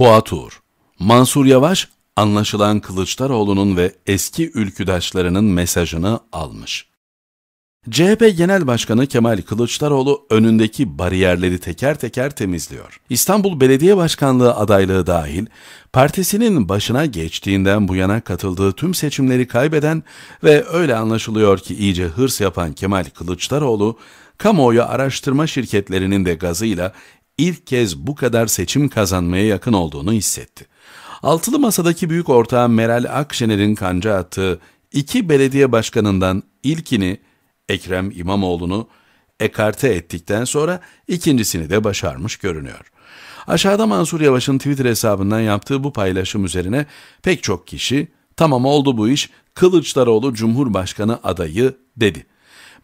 Fuat Uğur, Mansur Yavaş anlaşılan Kılıçdaroğlu'nun ve eski ülküdaşlarının mesajını almış. CHP Genel Başkanı Kemal Kılıçdaroğlu önündeki bariyerleri teker teker temizliyor. İstanbul Belediye Başkanlığı adaylığı dahil, partisinin başına geçtiğinden bu yana katıldığı tüm seçimleri kaybeden ve öyle anlaşılıyor ki iyice hırs yapan Kemal Kılıçdaroğlu, kamuoyu araştırma şirketlerinin de gazıyla ilk kez bu kadar seçim kazanmaya yakın olduğunu hissetti. Altılı masadaki büyük ortağı Meral Akşener'in kanca attığı iki belediye başkanından ilkini Ekrem İmamoğlu'nu ekarte ettikten sonra ikincisini de başarmış görünüyor. Aşağıda Mansur Yavaş'ın Twitter hesabından yaptığı bu paylaşım üzerine pek çok kişi tamam oldu bu iş Kılıçdaroğlu Cumhurbaşkanı adayı dedi.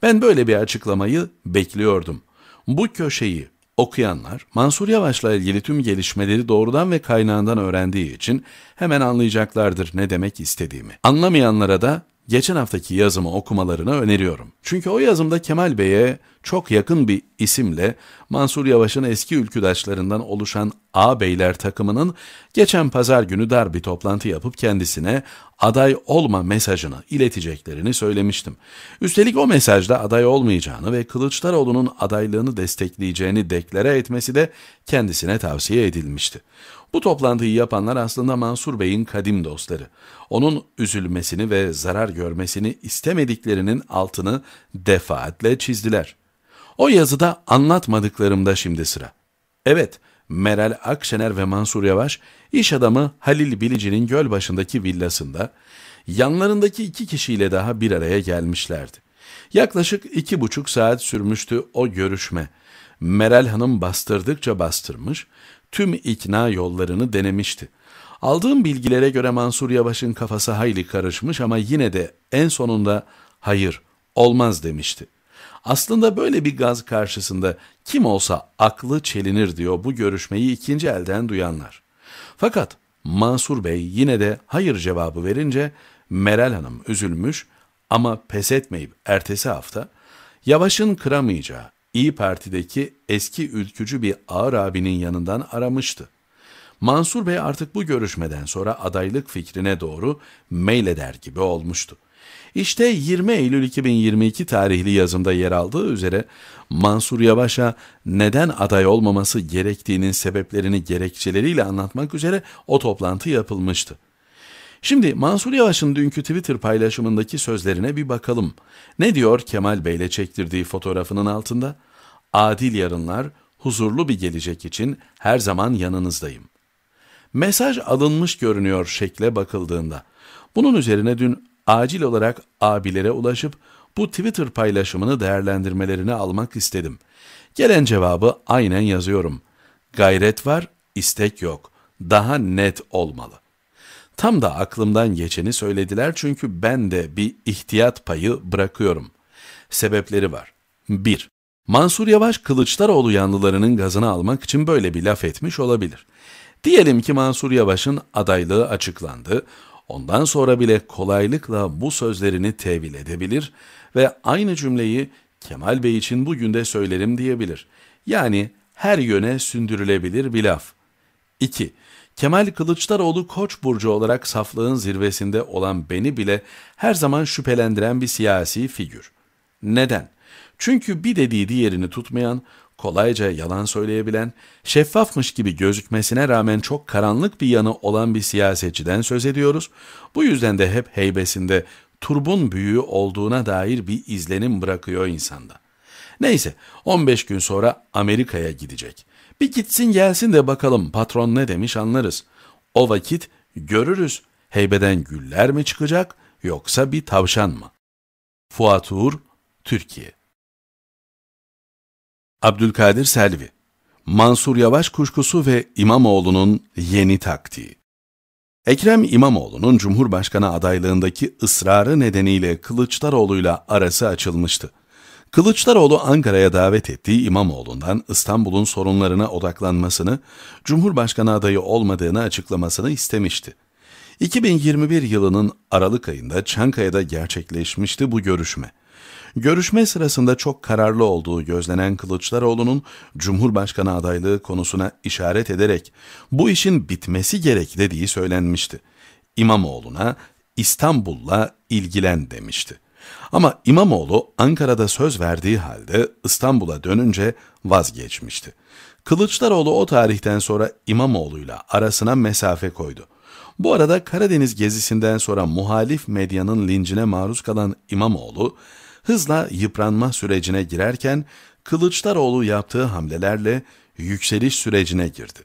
Ben böyle bir açıklamayı bekliyordum. Bu köşeyi Okuyanlar Mansur Yavaş'la ilgili tüm gelişmeleri doğrudan ve kaynağından öğrendiği için hemen anlayacaklardır ne demek istediğimi. Anlamayanlara da geçen haftaki yazımı okumalarını öneriyorum. Çünkü o yazımda Kemal Bey'e çok yakın bir isimle Mansur Yavaş'ın eski ülküdaşlarından oluşan ağabeyler takımının geçen pazar günü dar bir toplantı yapıp kendisine aday olma mesajını ileteceklerini söylemiştim. Üstelik o mesajda aday olmayacağını ve Kılıçdaroğlu'nun adaylığını destekleyeceğini deklare etmesi de kendisine tavsiye edilmişti. Bu toplantıyı yapanlar aslında Mansur Bey'in kadim dostları. Onun üzülmesini ve zarar görmesini istemediklerinin altını defaatle çizdiler. O yazıda anlatmadıklarımda şimdi sıra. Evet, Meral Akşener ve Mansur Yavaş, iş adamı Halil Bilici'nin göl başındaki villasında, yanlarındaki iki kişiyle daha bir araya gelmişlerdi. Yaklaşık iki buçuk saat sürmüştü o görüşme. Meral Hanım bastırdıkça bastırmış, tüm ikna yollarını denemişti. Aldığım bilgilere göre Mansur Yavaş'ın kafası hayli karışmış ama yine de en sonunda hayır olmaz demişti. Aslında böyle bir gaz karşısında kim olsa aklı çelinir diyor bu görüşmeyi ikinci elden duyanlar. Fakat Mansur Bey yine de hayır cevabı verince Meral Hanım üzülmüş ama pes etmeyip ertesi hafta Yavaş'ın kıramayacağı İyi Parti'deki eski ülkücü bir ağır abinin yanından aramıştı. Mansur Bey artık bu görüşmeden sonra adaylık fikrine doğru meyleder gibi olmuştu. İşte 20 Eylül 2022 tarihli yazımda yer aldığı üzere Mansur Yavaş'a neden aday olmaması gerektiğinin sebeplerini gerekçeleriyle anlatmak üzere o toplantı yapılmıştı. Şimdi Mansur Yavaş'ın dünkü Twitter paylaşımındaki sözlerine bir bakalım. Ne diyor Kemal Bey'le çektirdiği fotoğrafının altında? Adil yarınlar, huzurlu bir gelecek için her zaman yanınızdayım. Mesaj alınmış görünüyor şekle bakıldığında. Bunun üzerine dün acil olarak abilere ulaşıp bu Twitter paylaşımını değerlendirmelerini almak istedim. Gelen cevabı aynen yazıyorum. Gayret var, istek yok. Daha net olmalı. Tam da aklımdan geçeni söylediler çünkü ben de bir ihtiyat payı bırakıyorum. Sebepleri var. 1. Mansur Yavaş Kılıçdaroğlu yanlılarının gazını almak için böyle bir laf etmiş olabilir. Diyelim ki Mansur Yavaş'ın adaylığı açıklandı. Ondan sonra bile kolaylıkla bu sözlerini tevil edebilir ve aynı cümleyi Kemal Bey için bugün de söylerim diyebilir. Yani her yöne sündürülebilir bir laf. 2. Kemal Kılıçdaroğlu Koç burcu olarak saflığın zirvesinde olan beni bile her zaman şüphelendiren bir siyasi figür. Neden? Çünkü bir dediği diğerini tutmayan, kolayca yalan söyleyebilen, şeffafmış gibi gözükmesine rağmen çok karanlık bir yanı olan bir siyasetçiden söz ediyoruz. Bu yüzden de hep heybesinde turbun büyüğü olduğuna dair bir izlenim bırakıyor insanda. Neyse 15 gün sonra Amerika'ya gidecek. Bir gitsin gelsin de bakalım patron ne demiş anlarız. O vakit görürüz heybeden güller mi çıkacak yoksa bir tavşan mı? Fuat Uğur, Türkiye Abdülkadir Selvi, Mansur Yavaş kuşkusu ve İmamoğlu'nun yeni taktiği. Ekrem İmamoğlu'nun Cumhurbaşkanı adaylığındaki ısrarı nedeniyle Kılıçdaroğlu'yla arası açılmıştı. Kılıçdaroğlu Ankara'ya davet ettiği İmamoğlu'ndan İstanbul'un sorunlarına odaklanmasını, Cumhurbaşkanı adayı olmadığını açıklamasını istemişti. 2021 yılının Aralık ayında Çankaya'da gerçekleşmişti bu görüşme. Görüşme sırasında çok kararlı olduğu gözlenen Kılıçdaroğlu'nun Cumhurbaşkanı adaylığı konusuna işaret ederek bu işin bitmesi gerek dediği söylenmişti. İmamoğlu'na İstanbul'la ilgilen demişti. Ama İmamoğlu Ankara'da söz verdiği halde İstanbul'a dönünce vazgeçmişti. Kılıçdaroğlu o tarihten sonra İmamoğlu'yla arasına mesafe koydu. Bu arada Karadeniz gezisinden sonra muhalif medyanın lincine maruz kalan İmamoğlu, hızla yıpranma sürecine girerken Kılıçdaroğlu yaptığı hamlelerle yükseliş sürecine girdi.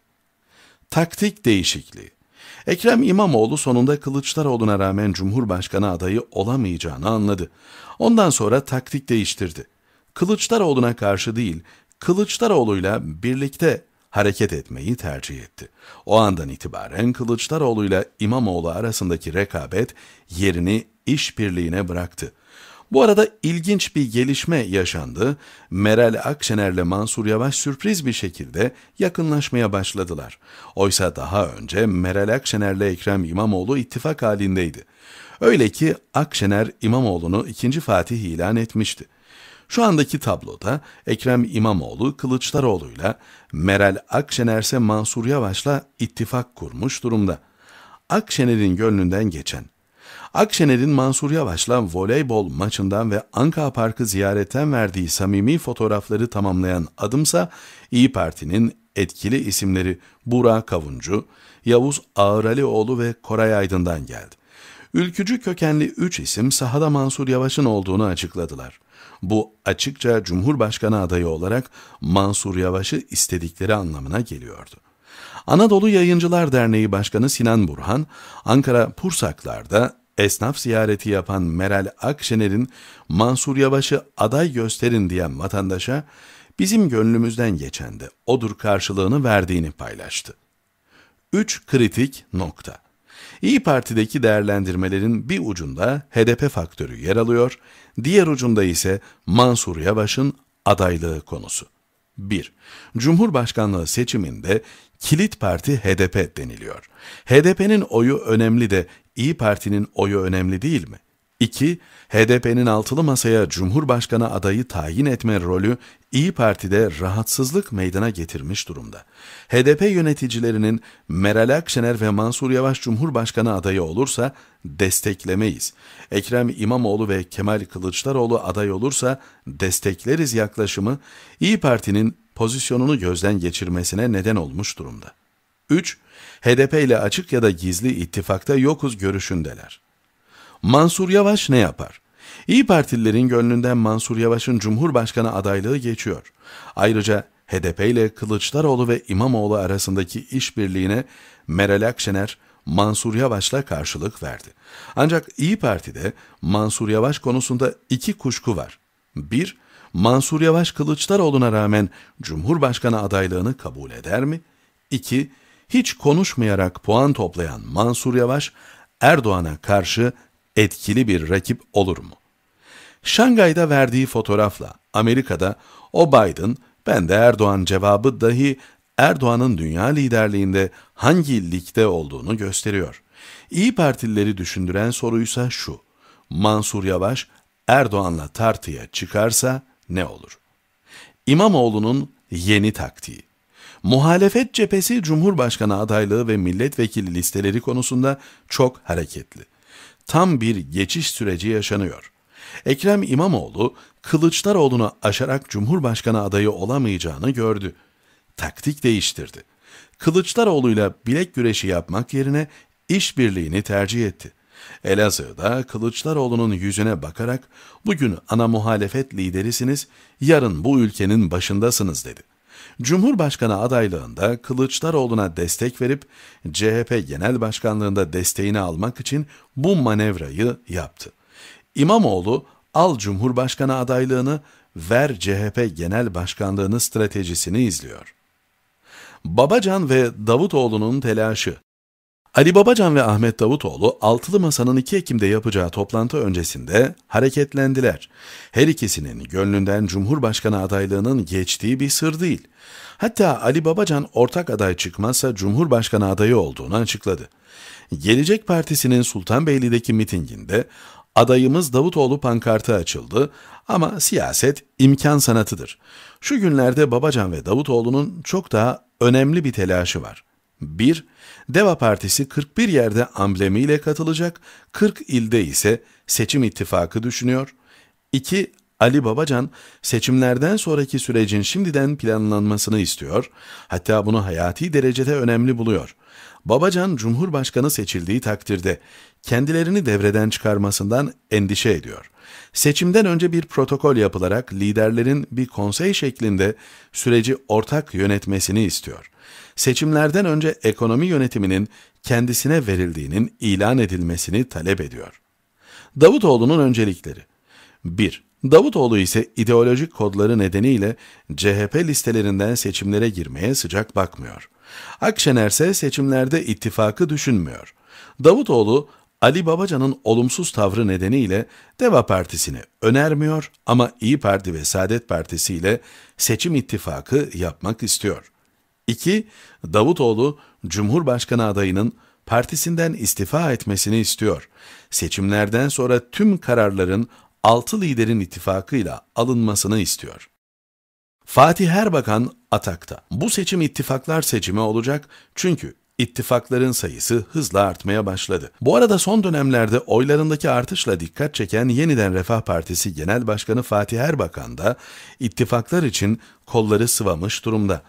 Taktik değişikliği Ekrem İmamoğlu sonunda Kılıçdaroğlu'na rağmen Cumhurbaşkanı adayı olamayacağını anladı. Ondan sonra taktik değiştirdi. Kılıçdaroğlu'na karşı değil, Kılıçdaroğlu'yla birlikte hareket etmeyi tercih etti. O andan itibaren Kılıçdaroğlu ile İmamoğlu arasındaki rekabet yerini işbirliğine bıraktı. Bu arada ilginç bir gelişme yaşandı. Meral Akşener'le Mansur Yavaş sürpriz bir şekilde yakınlaşmaya başladılar. Oysa daha önce Meral Akşener'le Ekrem İmamoğlu ittifak halindeydi. Öyle ki Akşener İmamoğlu'nu 2. Fatih ilan etmişti. Şu andaki tabloda Ekrem İmamoğlu Kılıçdaroğlu'yla, Meral Akşener ise Mansur Yavaş'la ittifak kurmuş durumda. Akşener'in gönlünden geçen Akşener'in Mansur Yavaş'la voleybol maçından ve Anka Park'ı ziyaretten verdiği samimi fotoğrafları tamamlayan adımsa İyi Parti'nin etkili isimleri Burak Kavuncu, Yavuz Ağralioğlu ve Koray Aydın'dan geldi. Ülkücü kökenli üç isim sahada Mansur Yavaş'ın olduğunu açıkladılar. Bu açıkça Cumhurbaşkanı adayı olarak Mansur Yavaş'ı istedikleri anlamına geliyordu. Anadolu Yayıncılar Derneği Başkanı Sinan Burhan, Ankara Pursaklar'da esnaf ziyareti yapan Meral Akşener'in Mansur Yavaş'ı aday gösterin diyen vatandaşa bizim gönlümüzden geçen de odur karşılığını verdiğini paylaştı. 3 kritik nokta. İyi Parti'deki değerlendirmelerin bir ucunda HDP faktörü yer alıyor, diğer ucunda ise Mansur Yavaş'ın adaylığı konusu. 1. Cumhurbaşkanlığı seçiminde kilit parti HDP deniliyor. HDP'nin oyu önemli de İyi Parti'nin oyu önemli değil mi? 2. HDP'nin altılı masaya Cumhurbaşkanı adayı tayin etme rolü İyi Parti'de rahatsızlık meydana getirmiş durumda. HDP yöneticilerinin Meral Akşener ve Mansur Yavaş Cumhurbaşkanı adayı olursa desteklemeyiz. Ekrem İmamoğlu ve Kemal Kılıçdaroğlu aday olursa destekleriz yaklaşımı İyi Parti'nin pozisyonunu gözden geçirmesine neden olmuş durumda. 3. HDP ile açık ya da gizli ittifakta yokuz görüşündeler. Mansur Yavaş ne yapar? İyi Partililerin gönlünden Mansur Yavaş'ın Cumhurbaşkanı adaylığı geçiyor. Ayrıca HDP ile Kılıçdaroğlu ve İmamoğlu arasındaki işbirliğine Meral Akşener, Mansur Yavaş'la karşılık verdi. Ancak İyi Parti'de Mansur Yavaş konusunda iki kuşku var. Bir, Mansur Yavaş Kılıçdaroğlu'na rağmen Cumhurbaşkanı adaylığını kabul eder mi? İki, hiç konuşmayarak puan toplayan Mansur Yavaş, Erdoğan'a karşı etkili bir rakip olur mu? Şangay'da verdiği fotoğrafla Amerika'da o Biden, ben de Erdoğan cevabı dahi Erdoğan'ın dünya liderliğinde hangi ligde olduğunu gösteriyor. İyi Partilileri düşündüren soruysa şu, Mansur Yavaş Erdoğan'la tartıya çıkarsa ne olur? İmamoğlu'nun yeni taktiği. Muhalefet cephesi Cumhurbaşkanı adaylığı ve milletvekili listeleri konusunda çok hareketli. Tam bir geçiş süreci yaşanıyor. Ekrem İmamoğlu Kılıçdaroğlu'nu aşarak Cumhurbaşkanı adayı olamayacağını gördü. Taktik değiştirdi. Kılıçdaroğlu'yla bilek güreşi yapmak yerine işbirliğini tercih etti. Elazığ'da Kılıçdaroğlu'nun yüzüne bakarak bugün ana muhalefet liderisiniz, yarın bu ülkenin başındasınız dedi. Cumhurbaşkanı adaylığında Kılıçdaroğlu'na destek verip CHP Genel Başkanlığında desteğini almak için bu manevrayı yaptı. İmamoğlu al Cumhurbaşkanı adaylığını, ver CHP Genel Başkanlığını stratejisini izliyor. Babacan ve Davutoğlu'nun telaşı Ali Babacan ve Ahmet Davutoğlu Altılı Masa'nın 2 Ekim'de yapacağı toplantı öncesinde hareketlendiler. Her ikisinin gönlünden Cumhurbaşkanı adaylığının geçtiği bir sır değil. Hatta Ali Babacan ortak aday çıkmazsa Cumhurbaşkanı adayı olduğunu açıkladı. Gelecek Partisi'nin Sultanbeyli'deki mitinginde adayımız Davutoğlu pankartı açıldı ama siyaset imkan sanatıdır. Şu günlerde Babacan ve Davutoğlu'nun çok daha önemli bir telaşı var.'' 1. DEVA Partisi 41 yerde amblemiyle katılacak, 40 ilde ise seçim ittifakı düşünüyor. 2. Ali Babacan seçimlerden sonraki sürecin şimdiden planlanmasını istiyor, hatta bunu hayati derecede önemli buluyor. Babacan Cumhurbaşkanı seçildiği takdirde kendilerini devreden çıkarmasından endişe ediyor. Seçimden önce bir protokol yapılarak liderlerin bir konsey şeklinde süreci ortak yönetmesini istiyor seçimlerden önce ekonomi yönetiminin kendisine verildiğinin ilan edilmesini talep ediyor. Davutoğlu'nun öncelikleri 1. Davutoğlu ise ideolojik kodları nedeniyle CHP listelerinden seçimlere girmeye sıcak bakmıyor. Akşener ise seçimlerde ittifakı düşünmüyor. Davutoğlu, Ali Babacan'ın olumsuz tavrı nedeniyle Deva Partisi'ni önermiyor ama İyi Parti ve Saadet Partisi ile seçim ittifakı yapmak istiyor. 2. Davutoğlu, Cumhurbaşkanı adayının partisinden istifa etmesini istiyor. Seçimlerden sonra tüm kararların altı liderin ittifakıyla alınmasını istiyor. Fatih Erbakan atakta. Bu seçim ittifaklar seçimi olacak çünkü ittifakların sayısı hızla artmaya başladı. Bu arada son dönemlerde oylarındaki artışla dikkat çeken Yeniden Refah Partisi Genel Başkanı Fatih Erbakan da ittifaklar için kolları sıvamış durumda.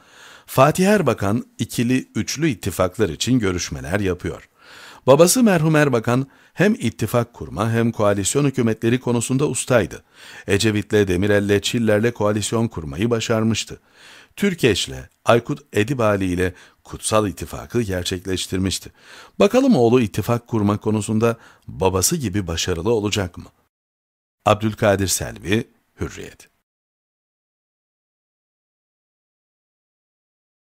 Fatih Erbakan ikili üçlü ittifaklar için görüşmeler yapıyor. Babası merhum Erbakan hem ittifak kurma hem koalisyon hükümetleri konusunda ustaydı. Ecevit'le, Demirel'le, Çiller'le koalisyon kurmayı başarmıştı. Türkeş'le, Aykut Edibali ile Kutsal ittifakı gerçekleştirmişti. Bakalım oğlu ittifak kurma konusunda babası gibi başarılı olacak mı? Abdülkadir Selvi, Hürriyet